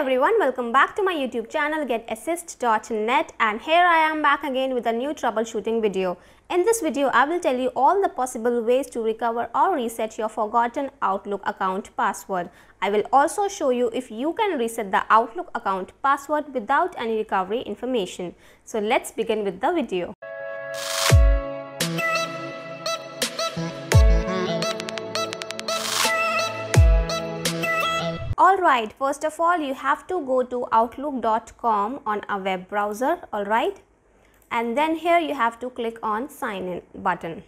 everyone, welcome back to my YouTube channel getassist.net and here I am back again with a new troubleshooting video. In this video, I will tell you all the possible ways to recover or reset your forgotten Outlook account password. I will also show you if you can reset the Outlook account password without any recovery information. So let's begin with the video. Alright, first of all, you have to go to outlook.com on a web browser, alright? And then here you have to click on sign in button.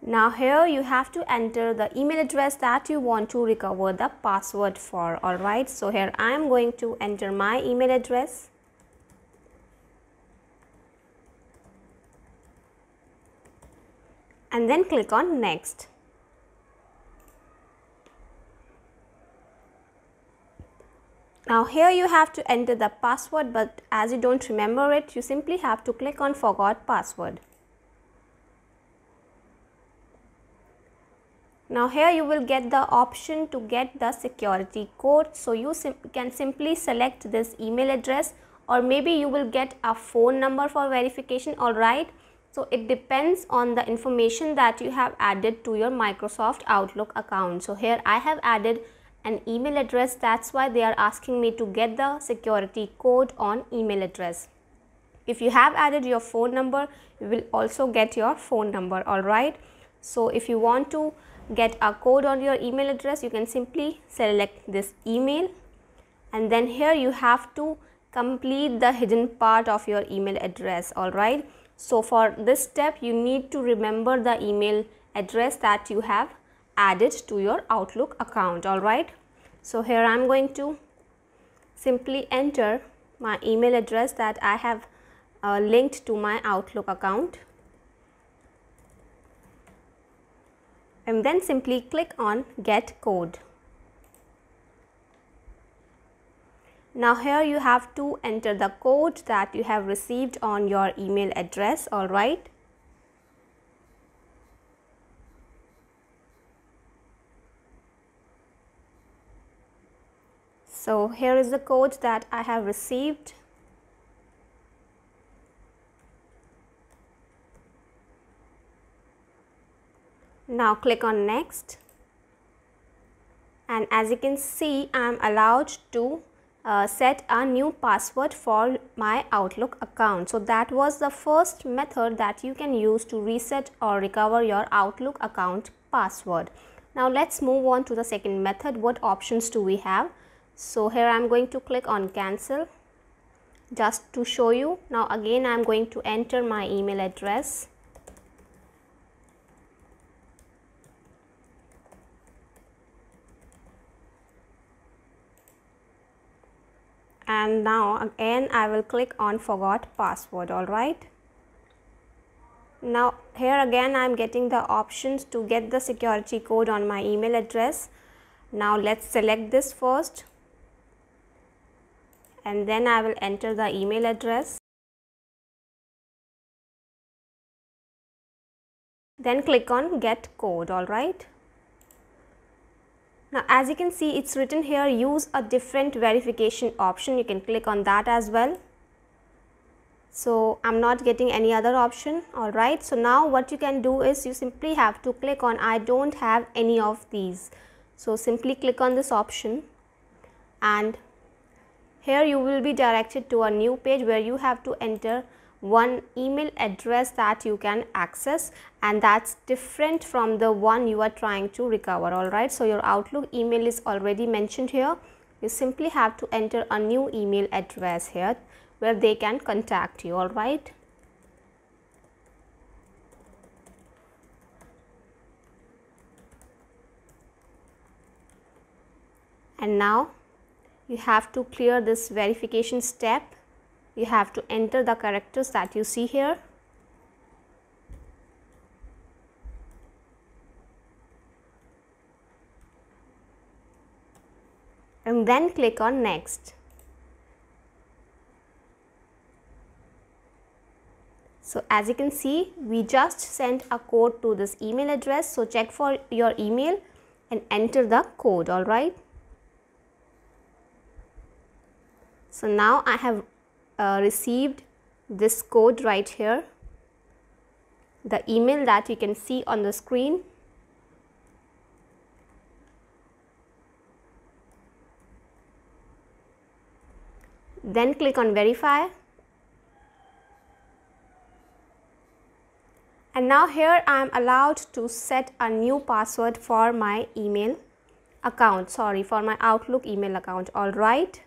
Now here you have to enter the email address that you want to recover the password for. Alright, so here I am going to enter my email address. and then click on next. Now here you have to enter the password but as you don't remember it, you simply have to click on forgot password. Now here you will get the option to get the security code. So you sim can simply select this email address or maybe you will get a phone number for verification, alright. So it depends on the information that you have added to your Microsoft Outlook account. So here I have added an email address. That's why they are asking me to get the security code on email address. If you have added your phone number, you will also get your phone number. All right. So if you want to get a code on your email address, you can simply select this email. And then here you have to complete the hidden part of your email address. All right. So for this step you need to remember the email address that you have added to your Outlook account alright. So here I am going to simply enter my email address that I have uh, linked to my Outlook account and then simply click on get code. Now here you have to enter the code that you have received on your email address, alright. So here is the code that I have received. Now click on next and as you can see I am allowed to uh, set a new password for my Outlook account. So that was the first method that you can use to reset or recover your Outlook account password. Now let's move on to the second method. What options do we have? So here I'm going to click on cancel just to show you. Now again I'm going to enter my email address and now again I will click on forgot password alright. Now here again I am getting the options to get the security code on my email address. Now let's select this first and then I will enter the email address. Then click on get code alright. Now as you can see it's written here use a different verification option you can click on that as well. So I'm not getting any other option alright. So now what you can do is you simply have to click on I don't have any of these. So simply click on this option and here you will be directed to a new page where you have to enter one email address that you can access and that's different from the one you are trying to recover alright. So your Outlook email is already mentioned here. You simply have to enter a new email address here where they can contact you alright. and now you have to clear this verification step you have to enter the characters that you see here and then click on next. So as you can see, we just sent a code to this email address. So check for your email and enter the code, alright. So now I have uh, received this code right here the email that you can see on the screen then click on verify and now here I am allowed to set a new password for my email account sorry for my outlook email account alright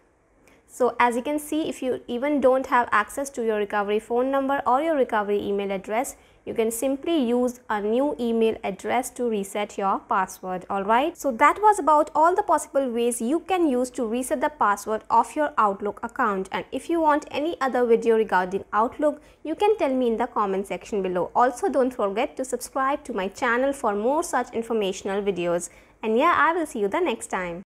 so as you can see, if you even don't have access to your recovery phone number or your recovery email address, you can simply use a new email address to reset your password, alright? So that was about all the possible ways you can use to reset the password of your Outlook account. And if you want any other video regarding Outlook, you can tell me in the comment section below. Also, don't forget to subscribe to my channel for more such informational videos. And yeah, I will see you the next time.